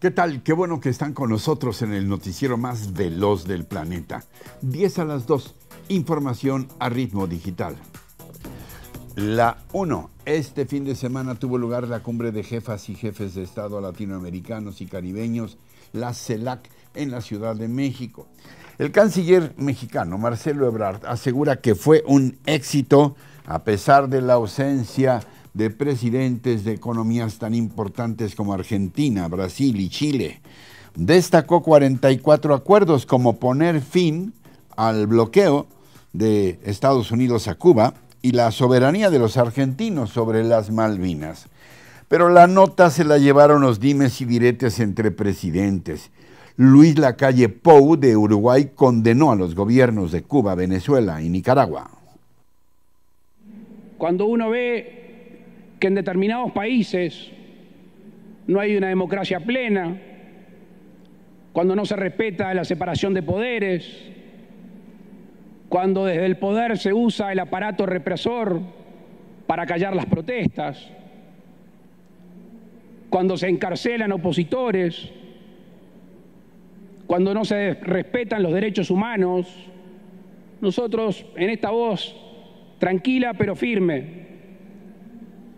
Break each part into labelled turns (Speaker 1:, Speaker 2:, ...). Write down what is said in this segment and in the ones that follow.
Speaker 1: ¿Qué tal? Qué bueno que están con nosotros en el noticiero más veloz del planeta. 10 a las 2. Información a ritmo digital. La 1. Este fin de semana tuvo lugar la cumbre de jefas y jefes de Estado latinoamericanos y caribeños, la CELAC, en la Ciudad de México. El canciller mexicano Marcelo Ebrard asegura que fue un éxito a pesar de la ausencia de presidentes de economías tan importantes como Argentina, Brasil y Chile. Destacó 44 acuerdos como poner fin al bloqueo de Estados Unidos a Cuba y la soberanía de los argentinos sobre las Malvinas. Pero la nota se la llevaron los dimes y diretes entre presidentes. Luis Lacalle Pou de Uruguay condenó a los gobiernos de Cuba, Venezuela y Nicaragua.
Speaker 2: Cuando uno ve que en determinados países no hay una democracia plena, cuando no se respeta la separación de poderes, cuando desde el poder se usa el aparato represor para callar las protestas, cuando se encarcelan opositores, cuando no se respetan los derechos humanos, nosotros en esta voz tranquila pero firme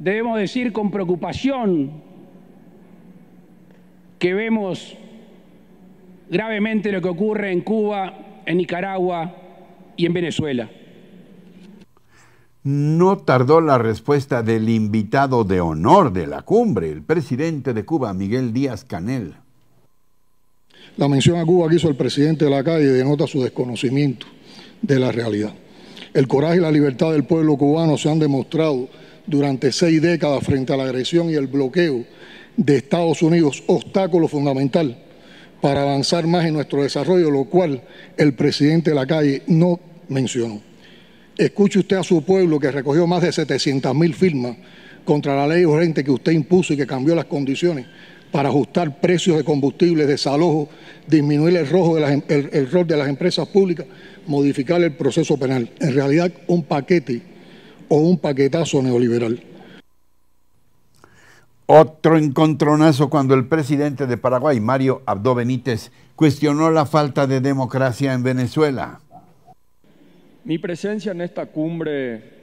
Speaker 2: debemos decir con preocupación que vemos gravemente lo que ocurre en Cuba, en Nicaragua y en Venezuela.
Speaker 1: No tardó la respuesta del invitado de honor de la cumbre, el presidente de Cuba, Miguel Díaz Canel. La mención a Cuba que hizo el presidente de la calle denota
Speaker 2: su desconocimiento de la realidad. El coraje y la libertad del pueblo cubano se han demostrado durante seis décadas frente a la agresión y el bloqueo de Estados Unidos, obstáculo fundamental para avanzar más en nuestro desarrollo, lo cual el presidente de la calle no mencionó. Escuche usted a su pueblo que recogió más de 700 mil firmas contra la ley urgente que usted impuso y que cambió las condiciones para ajustar precios de combustibles, desalojo, disminuir el, rojo em, el rol de las empresas públicas, modificar el proceso penal. En realidad, un paquete o un
Speaker 1: paquetazo neoliberal. Otro encontronazo cuando el presidente de Paraguay, Mario Abdo Benítez, cuestionó la falta de democracia en Venezuela.
Speaker 2: Mi presencia en esta cumbre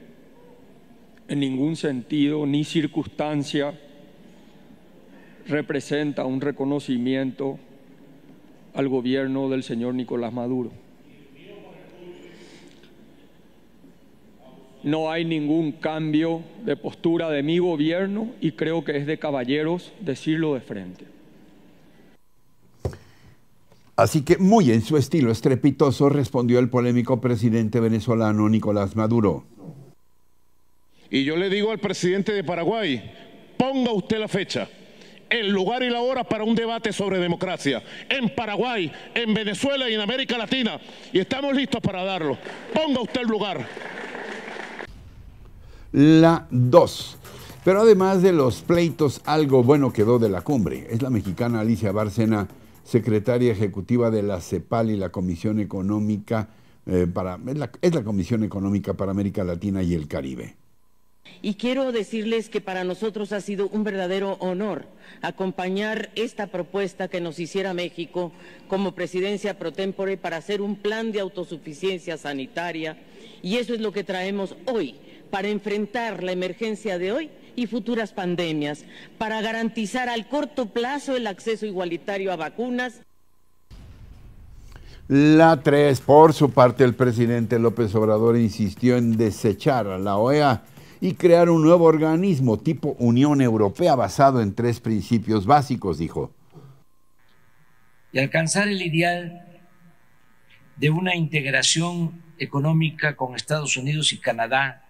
Speaker 2: en ningún sentido ni circunstancia representa un reconocimiento al gobierno del señor Nicolás Maduro. no hay ningún cambio de postura de mi gobierno y creo que es de caballeros decirlo de frente.
Speaker 1: Así que muy en su estilo estrepitoso respondió el polémico presidente venezolano Nicolás Maduro. Y yo le digo al presidente de Paraguay, ponga usted la fecha, el lugar y la hora para un debate sobre democracia en Paraguay, en Venezuela y en América Latina. Y estamos listos para darlo. Ponga usted el lugar la 2. Pero además de los pleitos, algo bueno quedó de la cumbre. Es la mexicana Alicia Bárcena, secretaria ejecutiva de la CEPAL y la Comisión Económica eh, para, es la Comisión Económica para América Latina y el Caribe.
Speaker 2: Y quiero decirles que para nosotros ha sido un verdadero honor acompañar esta propuesta que nos hiciera México como presidencia pro tempore para hacer un plan de autosuficiencia sanitaria y eso es lo que traemos hoy para enfrentar la emergencia de hoy y futuras pandemias, para garantizar al corto plazo el acceso igualitario a vacunas.
Speaker 1: La 3, por su parte, el presidente López Obrador insistió en desechar a la OEA y crear un nuevo organismo tipo Unión Europea basado en tres principios básicos, dijo.
Speaker 2: Y alcanzar el ideal de una integración económica con Estados Unidos y Canadá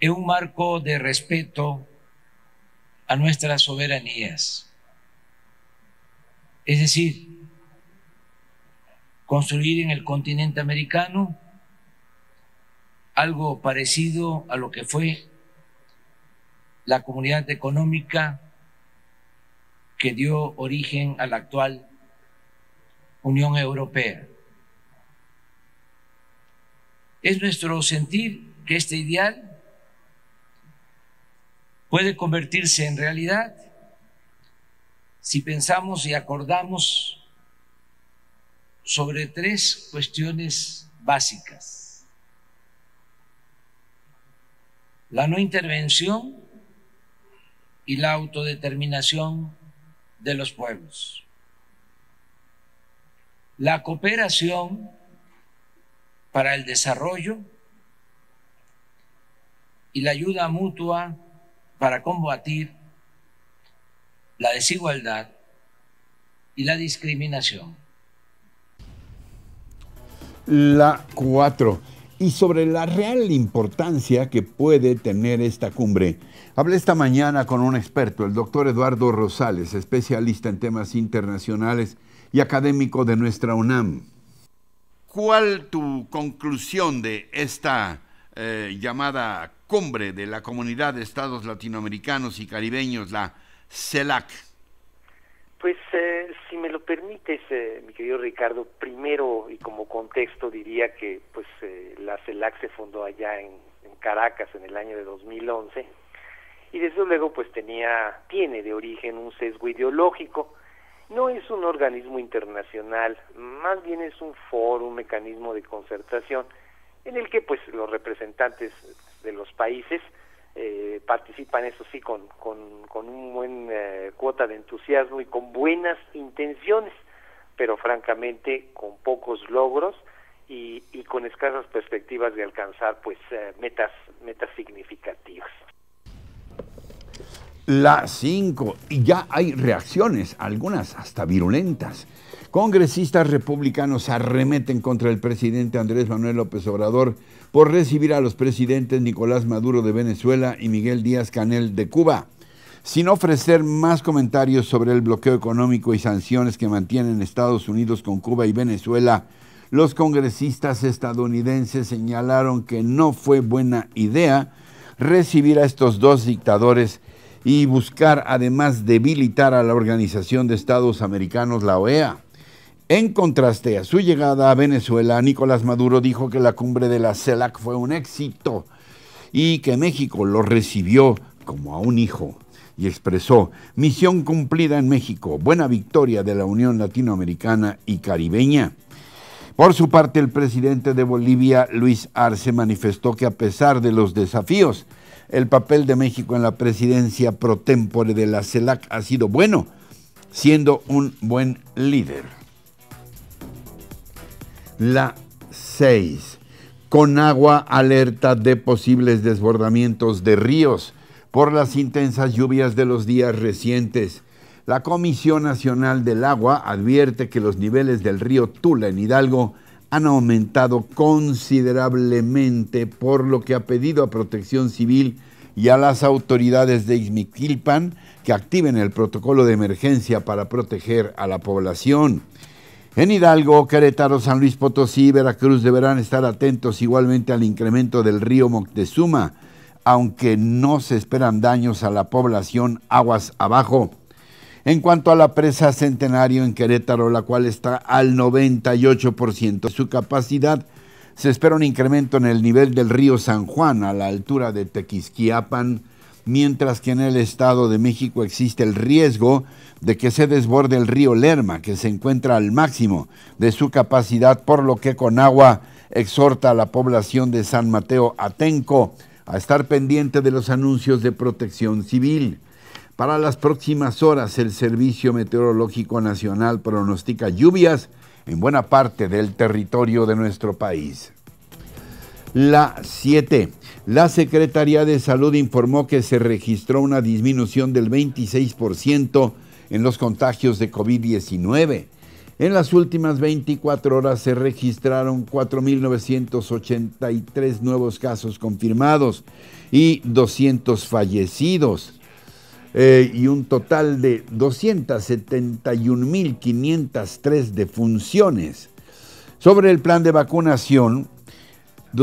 Speaker 2: es un marco de respeto a nuestras soberanías. Es decir, construir en el continente americano algo parecido a lo que fue la comunidad económica que dio origen a la actual Unión Europea. Es nuestro sentir que este ideal puede convertirse en realidad si pensamos y acordamos sobre tres cuestiones básicas. La no intervención y la autodeterminación de los pueblos. La cooperación para el desarrollo y la ayuda mutua para combatir la desigualdad y la discriminación.
Speaker 1: La 4. Y sobre la real importancia que puede tener esta cumbre. Hablé esta mañana con un experto, el doctor Eduardo Rosales, especialista en temas internacionales y académico de nuestra UNAM. ¿Cuál tu conclusión de esta eh, llamada cumbre de la Comunidad de Estados Latinoamericanos y Caribeños, la CELAC?
Speaker 2: Pues eh, si me lo permites, eh, mi querido Ricardo, primero y como contexto diría que pues eh, la CELAC se fundó allá en, Caracas en el año de 2011 y desde luego pues tenía tiene de origen un sesgo ideológico. No es un organismo internacional, más bien es un foro, un mecanismo de concertación en el que pues los representantes de los países eh, participan, eso sí, con, con, con un buen eh, cuota de entusiasmo y con buenas intenciones, pero francamente con pocos logros y, y con escasas perspectivas de alcanzar pues eh, metas,
Speaker 1: metas significativas. La 5, y ya hay reacciones, algunas hasta virulentas. Congresistas republicanos arremeten contra el presidente Andrés Manuel López Obrador por recibir a los presidentes Nicolás Maduro de Venezuela y Miguel Díaz Canel de Cuba. Sin ofrecer más comentarios sobre el bloqueo económico y sanciones que mantienen Estados Unidos con Cuba y Venezuela, los congresistas estadounidenses señalaron que no fue buena idea recibir a estos dos dictadores y buscar además debilitar a la Organización de Estados Americanos, la OEA. En contraste a su llegada a Venezuela, Nicolás Maduro dijo que la cumbre de la CELAC fue un éxito y que México lo recibió como a un hijo y expresó, misión cumplida en México, buena victoria de la Unión Latinoamericana y Caribeña. Por su parte, el presidente de Bolivia, Luis Arce, manifestó que a pesar de los desafíos, el papel de México en la presidencia pro tempore de la CELAC ha sido bueno, siendo un buen líder la 6. Con agua alerta de posibles desbordamientos de ríos por las intensas lluvias de los días recientes. La Comisión Nacional del Agua advierte que los niveles del río Tula en Hidalgo han aumentado considerablemente, por lo que ha pedido a Protección Civil y a las autoridades de Izmiquilpan que activen el protocolo de emergencia para proteger a la población. En Hidalgo, Querétaro, San Luis Potosí y Veracruz deberán estar atentos igualmente al incremento del río Moctezuma, aunque no se esperan daños a la población aguas abajo. En cuanto a la presa Centenario en Querétaro, la cual está al 98% de su capacidad, se espera un incremento en el nivel del río San Juan a la altura de Tequisquiapan, mientras que en el Estado de México existe el riesgo de que se desborde el río Lerma, que se encuentra al máximo de su capacidad, por lo que con agua exhorta a la población de San Mateo Atenco a estar pendiente de los anuncios de protección civil. Para las próximas horas, el Servicio Meteorológico Nacional pronostica lluvias en buena parte del territorio de nuestro país. La 7. La Secretaría de Salud informó que se registró una disminución del 26% en los contagios de COVID-19. En las últimas 24 horas se registraron 4.983 nuevos casos confirmados y 200 fallecidos. Eh, y un total de 271.503 defunciones. Sobre el plan de vacunación,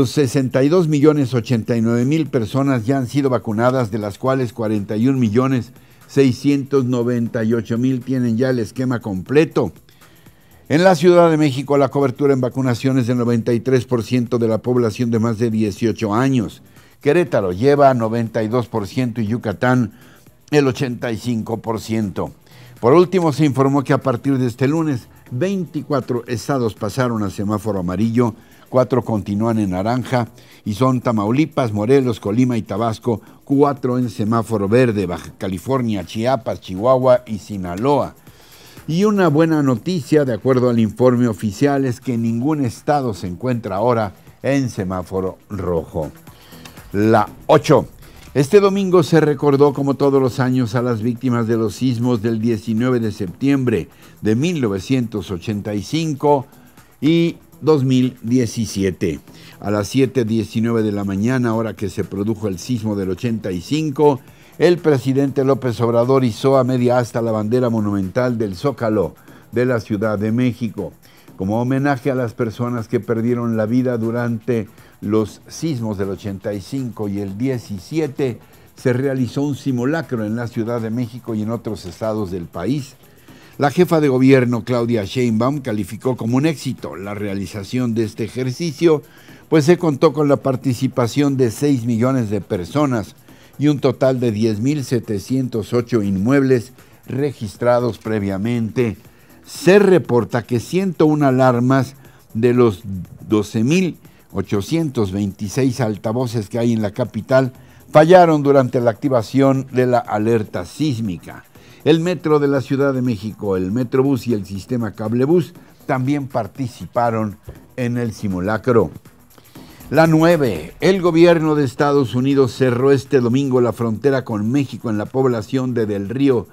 Speaker 1: 62 millones 89 mil personas ya han sido vacunadas, de las cuales 41 millones 698 mil tienen ya el esquema completo. En la Ciudad de México la cobertura en vacunación es del 93% de la población de más de 18 años. Querétaro lleva 92% y Yucatán el 85%. Por último, se informó que a partir de este lunes, 24 estados pasaron a semáforo amarillo cuatro continúan en naranja y son Tamaulipas, Morelos, Colima y Tabasco, cuatro en semáforo verde, Baja California, Chiapas, Chihuahua y Sinaloa. Y una buena noticia, de acuerdo al informe oficial, es que ningún estado se encuentra ahora en semáforo rojo. La 8. Este domingo se recordó, como todos los años, a las víctimas de los sismos del 19 de septiembre de 1985 y 2017. A las 7.19 de la mañana, hora que se produjo el sismo del 85, el presidente López Obrador izó a media hasta la bandera monumental del Zócalo de la Ciudad de México, como homenaje a las personas que perdieron la vida durante los sismos del 85 y el 17. Se realizó un simulacro en la Ciudad de México y en otros estados del país la jefa de gobierno, Claudia Sheinbaum, calificó como un éxito la realización de este ejercicio, pues se contó con la participación de 6 millones de personas y un total de 10.708 inmuebles registrados previamente. Se reporta que 101 alarmas de los 12.826 altavoces que hay en la capital fallaron durante la activación de la alerta sísmica. El metro de la Ciudad de México, el Metrobús y el sistema Cablebús también participaron en el simulacro. La 9. El gobierno de Estados Unidos cerró este domingo la frontera con México en la población de Del Río,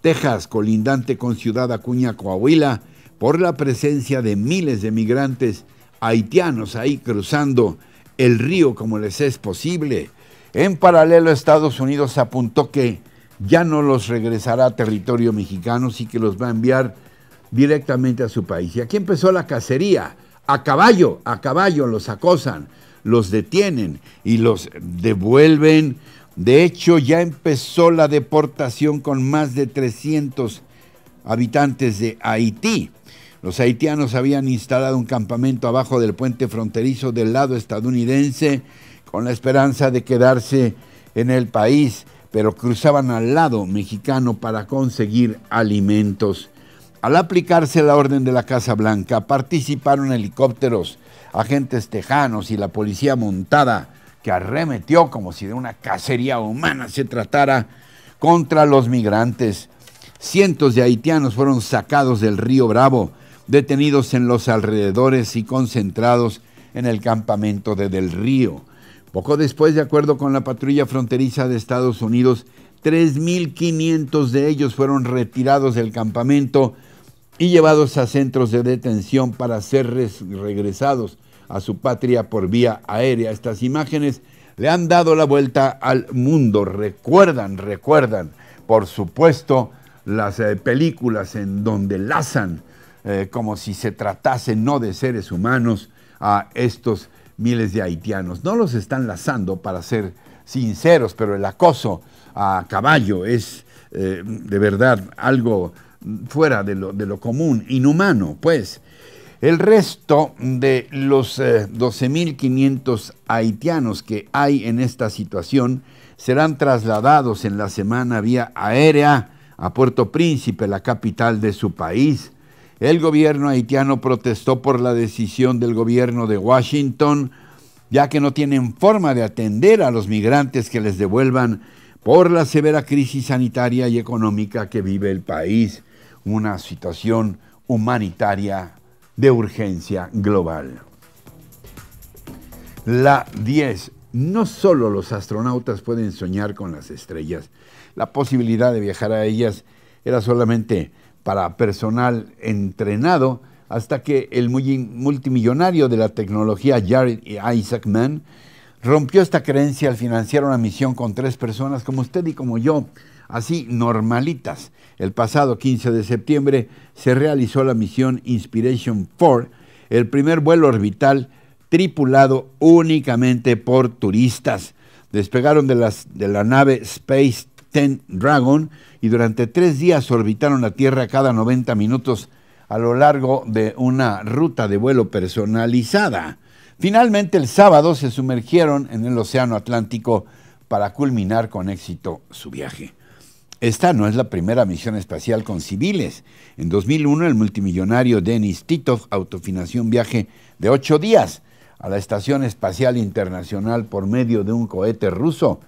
Speaker 1: Texas, colindante con Ciudad Acuña, Coahuila, por la presencia de miles de migrantes haitianos ahí cruzando el río como les es posible. En paralelo, Estados Unidos apuntó que ya no los regresará a territorio mexicano, sí que los va a enviar directamente a su país. Y aquí empezó la cacería, a caballo, a caballo los acosan, los detienen y los devuelven. De hecho, ya empezó la deportación con más de 300 habitantes de Haití. Los haitianos habían instalado un campamento abajo del puente fronterizo del lado estadounidense con la esperanza de quedarse en el país pero cruzaban al lado mexicano para conseguir alimentos. Al aplicarse la orden de la Casa Blanca, participaron helicópteros, agentes tejanos y la policía montada, que arremetió como si de una cacería humana se tratara contra los migrantes. Cientos de haitianos fueron sacados del río Bravo, detenidos en los alrededores y concentrados en el campamento de Del Río. Poco después, de acuerdo con la patrulla fronteriza de Estados Unidos, 3.500 de ellos fueron retirados del campamento y llevados a centros de detención para ser regresados a su patria por vía aérea. Estas imágenes le han dado la vuelta al mundo. Recuerdan, recuerdan, por supuesto, las eh, películas en donde lazan eh, como si se tratase no de seres humanos a estos miles de haitianos. No los están lazando, para ser sinceros, pero el acoso a caballo es eh, de verdad algo fuera de lo, común, inhumano, pues. El resto de los 12.500 eh, haitianos que hay en esta situación serán trasladados en la semana vía aérea a Puerto Príncipe, la capital de su país, el gobierno haitiano protestó por la decisión del gobierno de Washington, ya que no tienen forma de atender a los migrantes que les devuelvan por la severa crisis sanitaria y económica que vive el país, una situación humanitaria de urgencia global. La 10. No solo los astronautas pueden soñar con las estrellas, la posibilidad de viajar a ellas era solamente para personal entrenado, hasta que el multimillonario de la tecnología Jared Isaacman rompió esta creencia al financiar una misión con tres personas como usted y como yo, así normalitas. El pasado 15 de septiembre se realizó la misión Inspiration 4, el primer vuelo orbital tripulado únicamente por turistas. Despegaron de, las, de la nave Space Ten Dragon y durante tres días orbitaron la Tierra cada 90 minutos a lo largo de una ruta de vuelo personalizada. Finalmente el sábado se sumergieron en el Océano Atlántico para culminar con éxito su viaje. Esta no es la primera misión espacial con civiles. En 2001 el multimillonario Denis Titov autofinanció un viaje de ocho días a la Estación Espacial Internacional por medio de un cohete ruso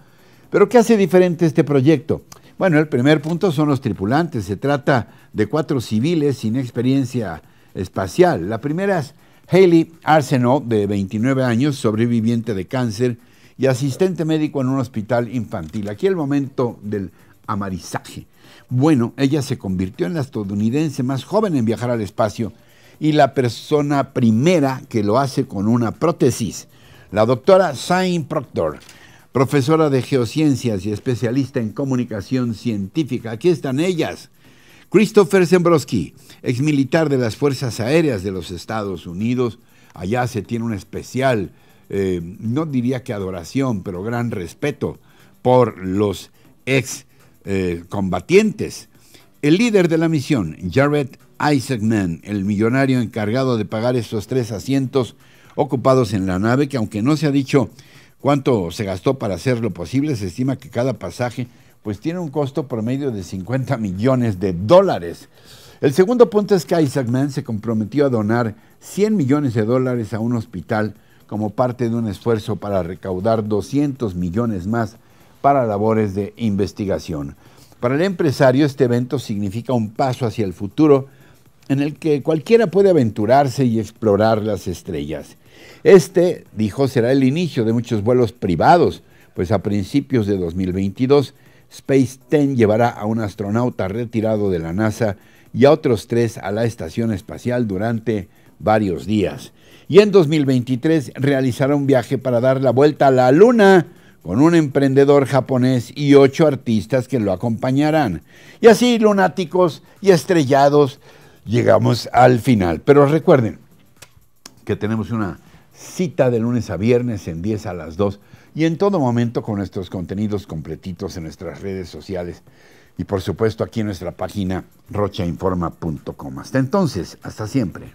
Speaker 1: pero ¿qué hace diferente este proyecto? Bueno, el primer punto son los tripulantes. Se trata de cuatro civiles sin experiencia espacial. La primera es Haley Arsenault, de 29 años, sobreviviente de cáncer y asistente médico en un hospital infantil. Aquí el momento del amarizaje. Bueno, ella se convirtió en la estadounidense más joven en viajar al espacio y la persona primera que lo hace con una prótesis. La doctora Sain Proctor profesora de geociencias y especialista en comunicación científica. Aquí están ellas. Christopher Zembrowski, exmilitar de las Fuerzas Aéreas de los Estados Unidos. Allá se tiene un especial, eh, no diría que adoración, pero gran respeto por los ex eh, combatientes. El líder de la misión, Jared Isaacman, el millonario encargado de pagar estos tres asientos ocupados en la nave, que aunque no se ha dicho cuánto se gastó para hacer lo posible. Se estima que cada pasaje pues tiene un costo promedio de 50 millones de dólares. El segundo punto es que Isaac Mann se comprometió a donar 100 millones de dólares a un hospital como parte de un esfuerzo para recaudar 200 millones más para labores de investigación. Para el empresario este evento significa un paso hacia el futuro en el que cualquiera puede aventurarse y explorar las estrellas. Este, dijo, será el inicio de muchos vuelos privados, pues a principios de 2022, Space 10 llevará a un astronauta retirado de la NASA y a otros tres a la estación espacial durante varios días. Y en 2023 realizará un viaje para dar la vuelta a la Luna con un emprendedor japonés y ocho artistas que lo acompañarán. Y así, lunáticos y estrellados, llegamos al final. Pero recuerden que tenemos una Cita de lunes a viernes en 10 a las 2 y en todo momento con nuestros contenidos completitos en nuestras redes sociales y por supuesto aquí en nuestra página rochainforma.com. Hasta entonces, hasta siempre.